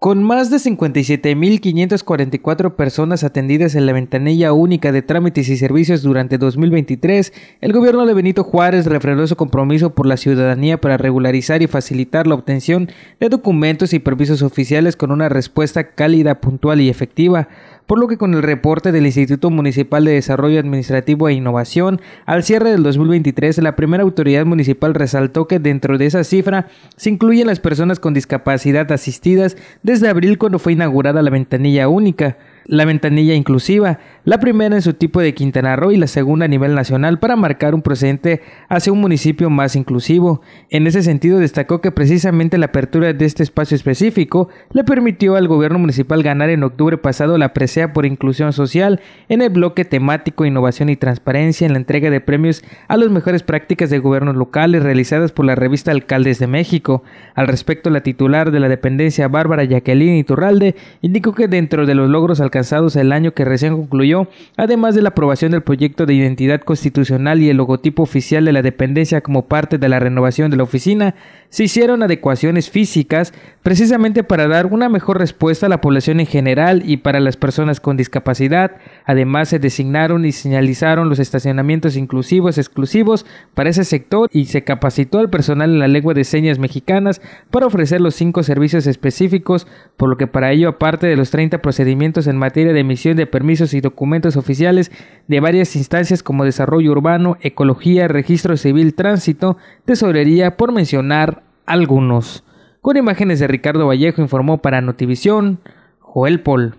Con más de 57.544 personas atendidas en la ventanilla única de trámites y servicios durante 2023, el gobierno de Benito Juárez refrendó su compromiso por la ciudadanía para regularizar y facilitar la obtención de documentos y permisos oficiales con una respuesta cálida, puntual y efectiva por lo que con el reporte del Instituto Municipal de Desarrollo Administrativo e Innovación, al cierre del 2023, la primera autoridad municipal resaltó que dentro de esa cifra se incluyen las personas con discapacidad asistidas desde abril cuando fue inaugurada la ventanilla única la ventanilla inclusiva, la primera en su tipo de Quintana Roo y la segunda a nivel nacional para marcar un presente hacia un municipio más inclusivo. En ese sentido destacó que precisamente la apertura de este espacio específico le permitió al gobierno municipal ganar en octubre pasado la presea por inclusión social en el bloque temático innovación y transparencia en la entrega de premios a las mejores prácticas de gobiernos locales realizadas por la revista Alcaldes de México. Al respecto la titular de la dependencia Bárbara Jacqueline Iturralde indicó que dentro de los logros el año que recién concluyó, además de la aprobación del proyecto de identidad constitucional y el logotipo oficial de la dependencia como parte de la renovación de la oficina, se hicieron adecuaciones físicas precisamente para dar una mejor respuesta a la población en general y para las personas con discapacidad. Además, se designaron y señalizaron los estacionamientos inclusivos exclusivos para ese sector y se capacitó al personal en la lengua de señas mexicanas para ofrecer los cinco servicios específicos, por lo que para ello, aparte de los 30 procedimientos en materia de emisión de permisos y documentos oficiales de varias instancias como desarrollo urbano, ecología, registro civil, tránsito, tesorería, por mencionar algunos. Con imágenes de Ricardo Vallejo informó para Notivisión, Joel Pol.